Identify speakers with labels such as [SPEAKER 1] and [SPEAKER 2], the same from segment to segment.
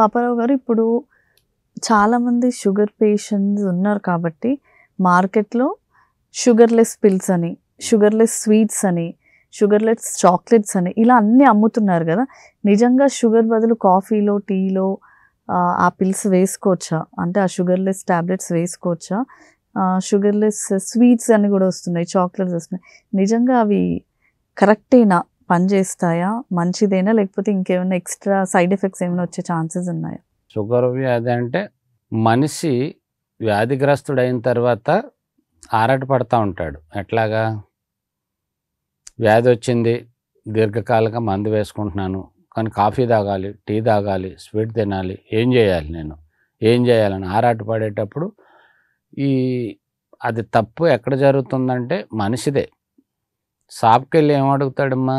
[SPEAKER 1] పాపారావు గారు ఇప్పుడు చాలామంది షుగర్ పేషెంట్స్ ఉన్నారు కాబట్టి మార్కెట్లో షుగర్లెస్ పిల్స్ అని షుగర్లెస్ స్వీట్స్ అని షుగర్లెస్ చాక్లెట్స్ అని ఇలా అన్నీ అమ్ముతున్నారు కదా నిజంగా షుగర్ బదులు కాఫీలో టీలో ఆ పిల్స్ వేసుకోవచ్చా అంటే ఆ షుగర్లెస్ ట్యాబ్లెట్స్ వేసుకోవచ్చా షుగర్లెస్ స్వీట్స్ అని కూడా వస్తున్నాయి చాక్లెట్స్ వస్తున్నాయి నిజంగా అవి కరెక్టేనా పని చేస్తాయా మంచిదేనా లేకపోతే ఇంకేమైనా ఎక్స్ట్రా సైడ్ ఎఫెక్ట్స్ ఏమైనా వచ్చే ఛాన్సెస్ ఉన్నాయా షుగర్ వ్యాధి అంటే మనిషి వ్యాధిగ్రస్తుడైన తర్వాత ఆరాట పడతా ఉంటాడు ఎట్లాగా వ్యాధి వచ్చింది దీర్ఘకాలంగా మందు వేసుకుంటున్నాను కానీ కాఫీ తాగాలి టీ తాగాలి స్వీట్ తినాలి ఏం చేయాలి నేను ఏం చేయాలని ఆరాట పడేటప్పుడు ఈ అది తప్పు ఎక్కడ జరుగుతుందంటే మనిషిదే షాప్కి వెళ్ళి ఏమడుగుతాడమ్మా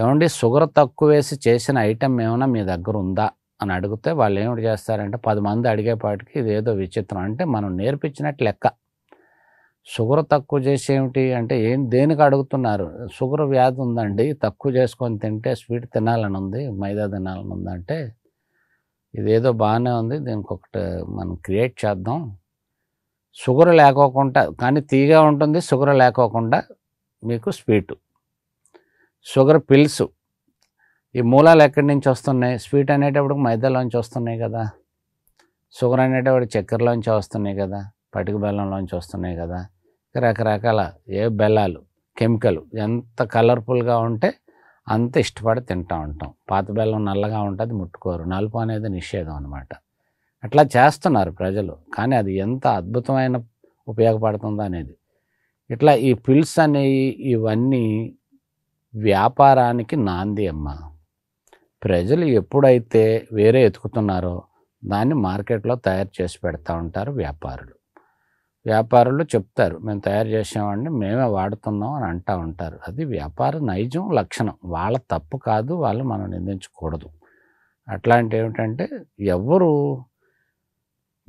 [SPEAKER 1] ఏమండి షుగర్ తక్కువ వేసి చేసిన ఐటెం ఏమైనా మీ దగ్గర ఉందా అని అడిగితే వాళ్ళు ఏమిటి చేస్తారంటే పది మంది అడిగేపాటికి ఇదేదో విచిత్రం అంటే మనం నేర్పించినట్టు లెక్క షుగర్ తక్కువ చేసి ఏమిటి అంటే ఏం దేనికి అడుగుతున్నారు షుగర్ వ్యాధి ఉందండి తక్కువ చేసుకొని తింటే స్వీట్ తినాలని ఉంది మైదా తినాలని ఉందంటే ఇదేదో బాగానే ఉంది దీనికి ఒకటి మనం క్రియేట్ చేద్దాం షుగర్ లేకోకుండా కానీ తీగా ఉంటుంది షుగర్ లేకోకుండా మీకు స్వీటు షుగర్ పిల్స్ ఈ మూలాలు ఎక్కడి నుంచి వస్తున్నాయి స్వీట్ అనేటప్పుడు మైదాలోంచి వస్తున్నాయి కదా షుగర్ అనేటప్పుడు చక్కెరలోంచి వస్తున్నాయి కదా పటిక బెల్లంలోంచి వస్తున్నాయి కదా రకరకాల ఏ బెల్లాలు కెమికల్ ఎంత కలర్ఫుల్గా ఉంటే అంత ఇష్టపడి తింటూ ఉంటాం పాత బెల్లం నల్లగా ఉంటుంది ముట్టుకోరు నలుపు అనేది నిషేధం అనమాట అట్లా చేస్తున్నారు ప్రజలు కానీ అది ఎంత అద్భుతమైన ఉపయోగపడుతుంది అనేది ఇట్లా ఈ పిల్స్ అనేవి ఇవన్నీ వ్యాపారానికి నాంది అమ్మ ప్రజలు ఎప్పుడైతే వేరే ఎతుకుతున్నారో దాన్ని మార్కెట్లో తయారు చేసి పెడతా ఉంటారు వ్యాపారులు వ్యాపారులు చెప్తారు మేము తయారు చేసామండి మేమే వాడుతున్నాం అని అంటూ ఉంటారు అది వ్యాపార నైజం లక్షణం వాళ్ళ తప్పు కాదు వాళ్ళు మనం నిందించకూడదు అట్లాంటి ఏమిటంటే ఎవరు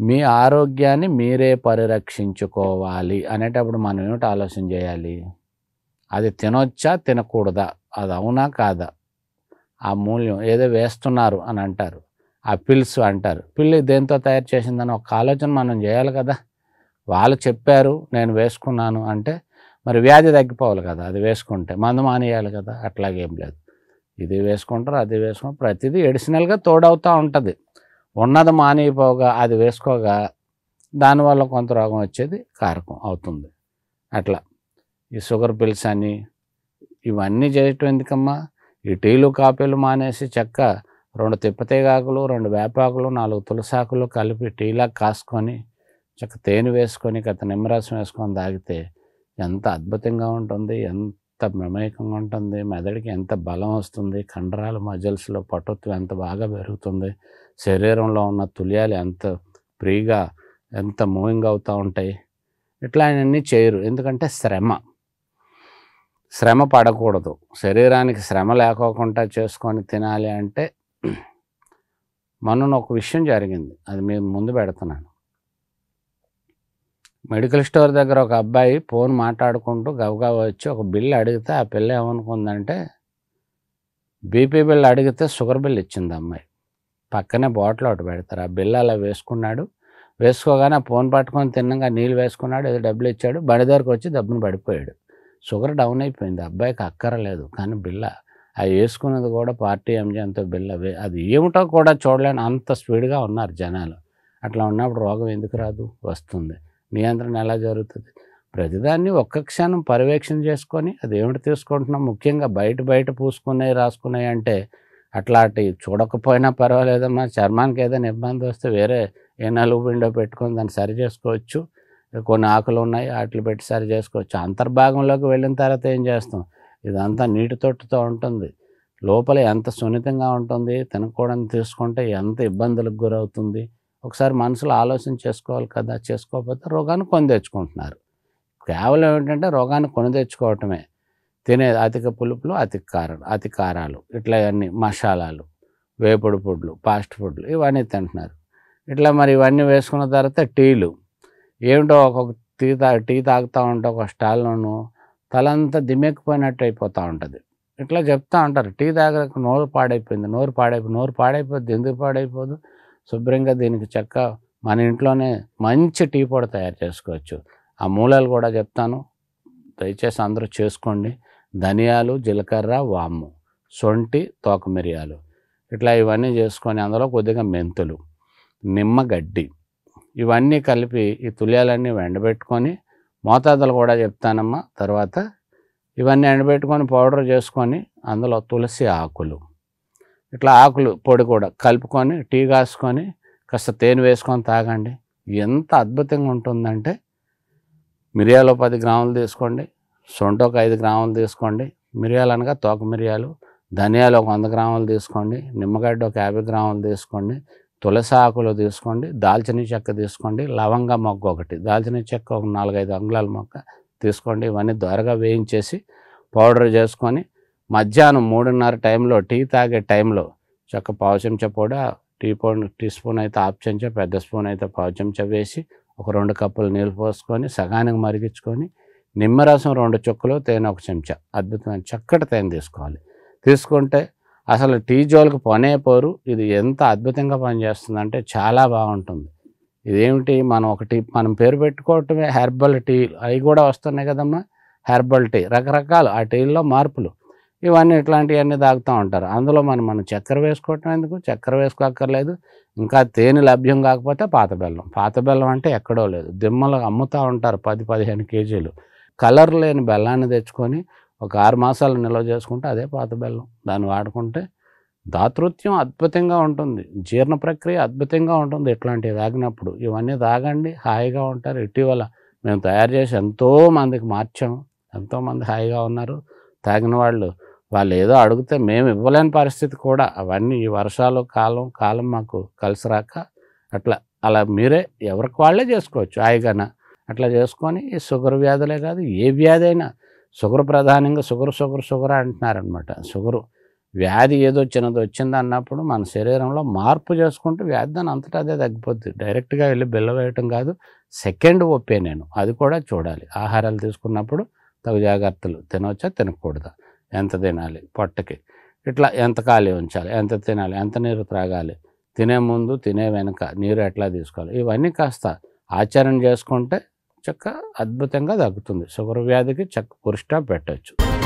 [SPEAKER 1] మీ ఆరోగ్యాన్ని మీరే పరిరక్షించుకోవాలి అనేటప్పుడు మనం ఏమిటి ఆలోచన చేయాలి అది తినొచ్చా తినకూడదా అది అవునా కాదా ఆ మూల్యం ఏదో వేస్తున్నారు అని అంటారు ఆ పిల్స్ అంటారు పిల్లి దేంతో తయారు చేసిందని ఒక ఆలోచన మనం చేయాలి కదా వాళ్ళు చెప్పారు నేను వేసుకున్నాను అంటే మరి వ్యాధి తగ్గిపోవాలి కదా అది వేసుకుంటే మందు మానేయాలి కదా అట్లాగేం లేదు ఇది వేసుకుంటారు అది వేసుకుంటారు ప్రతిదీ ఎడిషనల్గా తోడవుతూ ఉంటుంది ఉన్నది మానేయపోగా అది వేసుకోగా దానివల్ల కొంత రోగం వచ్చేది కారకం అవుతుంది అట్లా ఈ షుగర్ పిల్స్ అని ఇవన్నీ చేయటం ఎందుకమ్మా ఈ టీలు కాపీలు మానేసి చెక్క రెండు తిప్పతేగాకులు రెండు వేపాకులు నాలుగు తులసాకులు కలిపి టీలా కాసుకొని చక్క తేనె వేసుకొని గత నిమ్మరసం వేసుకొని తాగితే ఎంత అద్భుతంగా ఉంటుంది ఎంత మమేకంగా ఉంటుంది మెదడికి ఎంత బలం వస్తుంది కండరాలు మజిల్స్లో పటుత్వం ఎంత బాగా పెరుగుతుంది శరీరంలో ఉన్న తుల్యాలు ఎంత ఫ్రీగా ఎంత మూవింగ్ అవుతూ ఉంటాయి ఇట్లా అన్నీ చేయరు ఎందుకంటే శ్రమ శ్రమ పడకూడదు శరీరానికి శ్రమ లేకోకుండా చేసుకొని తినాలి అంటే మొన్న ఒక విషయం జరిగింది అది మేము ముందు పెడుతున్నాను మెడికల్ స్టోర్ దగ్గర ఒక అబ్బాయి ఫోన్ మాట్లాడుకుంటూ గబగబ వచ్చి ఒక బిల్ అడిగితే ఆ పిల్ల ఏమనుకుందంటే బీపీ బిల్ అడిగితే షుగర్ బిల్ ఇచ్చింది అమ్మాయి పక్కనే బాటిల్ ఒకటి పెడతారు ఆ బిల్ అలా వేసుకున్నాడు వేసుకోగానే ఫోన్ పట్టుకొని తిన్నగా నీళ్ళు వేసుకున్నాడు ఏదో డబ్బులు ఇచ్చాడు బండి దగ్గరకు వచ్చి దబ్బును పడిపోయాడు షుగర్ డౌన్ అయిపోయింది అబ్బాయికి అక్కరలేదు కానీ బిళ్ళ అది వేసుకున్నది కూడా పార్టీ ఎంజంతో బిళ్ళ అది ఏమిటో కూడా చూడలేని అంత స్పీడ్గా ఉన్నారు జనాలు అట్లా ఉన్నప్పుడు రోగం ఎందుకు రాదు వస్తుంది నియంత్రణ ఎలా జరుగుతుంది ప్రతిదాన్ని ఒక్క క్షణం పర్యవేక్షణ చేసుకొని అది ఏమిటి తీసుకుంటున్నాం ముఖ్యంగా బయట బయట పూసుకున్నాయి రాసుకున్నాయి అంటే అట్లాంటి చూడకపోయినా పర్వాలేదమ్మా చర్మానికి ఏదైనా ఇబ్బంది వస్తే వేరే ఏ నలుగు పెట్టుకొని దాన్ని సరి చేసుకోవచ్చు కొన్ని ఆకులు ఉన్నాయి వాటిని పెట్టి సరి చేసుకోవచ్చు అంతర్భాగంలోకి వెళ్ళిన తర్వాత ఏం చేస్తాం ఇదంతా నీటి తొట్టుతో ఉంటుంది లోపల ఎంత సున్నితంగా ఉంటుంది తినకూడని తీసుకుంటే ఎంత ఇబ్బందులకు గురవుతుంది ఒకసారి మనసులో ఆలోచన చేసుకోవాలి కదా చేసుకోకపోతే రోగాన్ని కొని తెచ్చుకుంటున్నారు కేవలం ఏంటంటే రోగాన్ని కొని తెచ్చుకోవటమే తినే అధిక పులుపులు అతి కారం అతి కారాలు ఇట్లా అన్ని మసాలాలు వేపుడు ఫుడ్లు ఫాస్ట్ ఫుడ్లు ఇవన్నీ తింటున్నారు ఇట్లా మరి ఇవన్నీ వేసుకున్న తర్వాత టీలు ఏమిటో ఒక టీ తా టీ తాగుతూ ఉంటే ఒక స్టాల్లోనూ తలంతా దిమ్మెక్కిపోయినట్టు అయిపోతూ ఉంటుంది ఇట్లా చెప్తూ ఉంటారు టీ తాగక నోరు పాడైపోయింది నోరు పాడైపోయి నోరు పాడైపోద్ది ఎందుకు పాడైపోదు శుభ్రంగా దీనికి చక్క మన ఇంట్లోనే మంచి టీ పొడి తయారు చేసుకోవచ్చు ఆ మూలాలు కూడా చెప్తాను దయచేసి అందరూ చేసుకోండి ధనియాలు జీలకర్ర వాము సొంటి తోకమిరియాలు ఇట్లా ఇవన్నీ చేసుకొని అందులో కొద్దిగా మెంతులు నిమ్మగడ్డి ఇవన్నీ కలిపి ఈ తుల్యాలన్నీ ఎండబెట్టుకొని మోతాదులు కూడా చెప్తానమ్మా తర్వాత ఇవన్నీ ఎండబెట్టుకొని పౌడర్ చేసుకొని అందులో తులసి ఆకులు ఇట్లా ఆకులు పొడి కూడా కలుపుకొని టీ కాసుకొని కాస్త తేనె వేసుకొని తాగండి ఎంత అద్భుతంగా ఉంటుందంటే మిరియాలు పది గ్రాములు తీసుకోండి సొంట ఒక ఐదు గ్రాములు తీసుకోండి మిరియాలు అనగా తోక మిరియాలు ధనియాలు ఒక వంద గ్రాములు తీసుకోండి నిమ్మగడ్డ ఒక యాభై గ్రాములు తీసుకోండి తులసి ఆకులు తీసుకోండి దాల్చిన చెక్క తీసుకోండి లవంగ మొగ్గ ఒకటి దాల్చిన చెక్క ఒక నాలుగైదు అంగుళాల మొక్క తీసుకోండి ఇవన్నీ ద్వారగా వేయించేసి పౌడర్ చేసుకొని మధ్యాహ్నం మూడున్నర టైంలో టీ తాగే టైంలో చక్క పావు చెంచా టీ పౌండ్ టీ స్పూన్ అయితే హాఫ్ చెంచా పెద్ద స్పూన్ అయితే పావు చెంచా వేసి ఒక రెండు కప్పులు నీళ్ళు పోసుకొని సగానికి మరిగించుకొని నిమ్మరసం రెండు చుక్కలు తేనె ఒక చెంచా అద్భుతమైన చక్కటి తేనె తీసుకోవాలి తీసుకుంటే అసలు టీ జోల్కి పనే పోరు ఇది ఎంత అద్భుతంగా పనిచేస్తుందంటే చాలా బాగుంటుంది ఇదేమిటి మనం ఒక టీ మనం పేరు పెట్టుకోవటమే హెర్బల్ టీ అవి కూడా వస్తున్నాయి కదమ్మా హెర్బల్ టీ రకరకాలు ఆ టీల్లో మార్పులు ఇవన్నీ ఇట్లాంటివన్నీ తాగుతూ ఉంటారు అందులో మనం మనం చక్కెర వేసుకోవటం ఎందుకు చక్కెర వేసుకోక్కర్లేదు ఇంకా తేనె లభ్యం కాకపోతే పాత బెల్లం పాత బెల్లం అంటే ఎక్కడో లేదు దిమ్మలు అమ్ముతూ ఉంటారు పది పదిహేను కేజీలు కలర్ లేని బెల్లాన్ని తెచ్చుకొని ఒక ఆరు మాసాలు నిల్వ చేసుకుంటే అదే పాత బెల్లం దాన్ని వాడుకుంటే దాతృత్యం అద్భుతంగా ఉంటుంది జీర్ణ ప్రక్రియ అద్భుతంగా ఉంటుంది ఇట్లాంటివి తాగినప్పుడు ఇవన్నీ తాగండి హాయిగా ఉంటారు ఇటీవల మేము తయారు చేసి ఎంతోమందికి మార్చాము ఎంతోమంది హాయిగా ఉన్నారు తాగిన వాళ్ళు వాళ్ళు ఏదో అడిగితే మేము ఇవ్వలేని పరిస్థితి కూడా అవన్నీ ఈ వర్షాలు కాలం కాలం మాకు కలిసి రాక అట్లా అలా మీరే ఎవరికి వాళ్ళే చేసుకోవచ్చు హాయిగాన అట్లా చేసుకొని ఈ షుగర్ వ్యాధులే కాదు ఏ వ్యాధి అయినా షుగర్ ప్రధానంగా షుగర్ షుగర్ షుగర్ అంటున్నారనమాట షుగరు వ్యాధి ఏదో చిన్నది వచ్చింది అన్నప్పుడు మన శరీరంలో మార్పు చేసుకుంటూ వ్యాధి దాని అంతటా అదే తగ్గిపోద్ది డైరెక్ట్గా వెళ్ళి వేయటం కాదు సెకండ్ ఒప్పే నేను అది కూడా చూడాలి ఆహారాలు తీసుకున్నప్పుడు తగు జాగ్రత్తలు తినవచ్చా తినకూడదా ఎంత తినాలి పొట్టకి ఇట్లా ఎంత ఖాళీ ఉంచాలి ఎంత తినాలి ఎంత నీరు త్రాగాలి తినే ముందు తినే వెనుక నీరు ఎట్లా తీసుకోవాలి ఇవన్నీ కాస్త ఆచరణ చేసుకుంటే చక్క అద్భుతంగా తగ్గుతుంది షుగర్ వ్యాధికి చెక్క పురుష్ట పెట్టచ్చు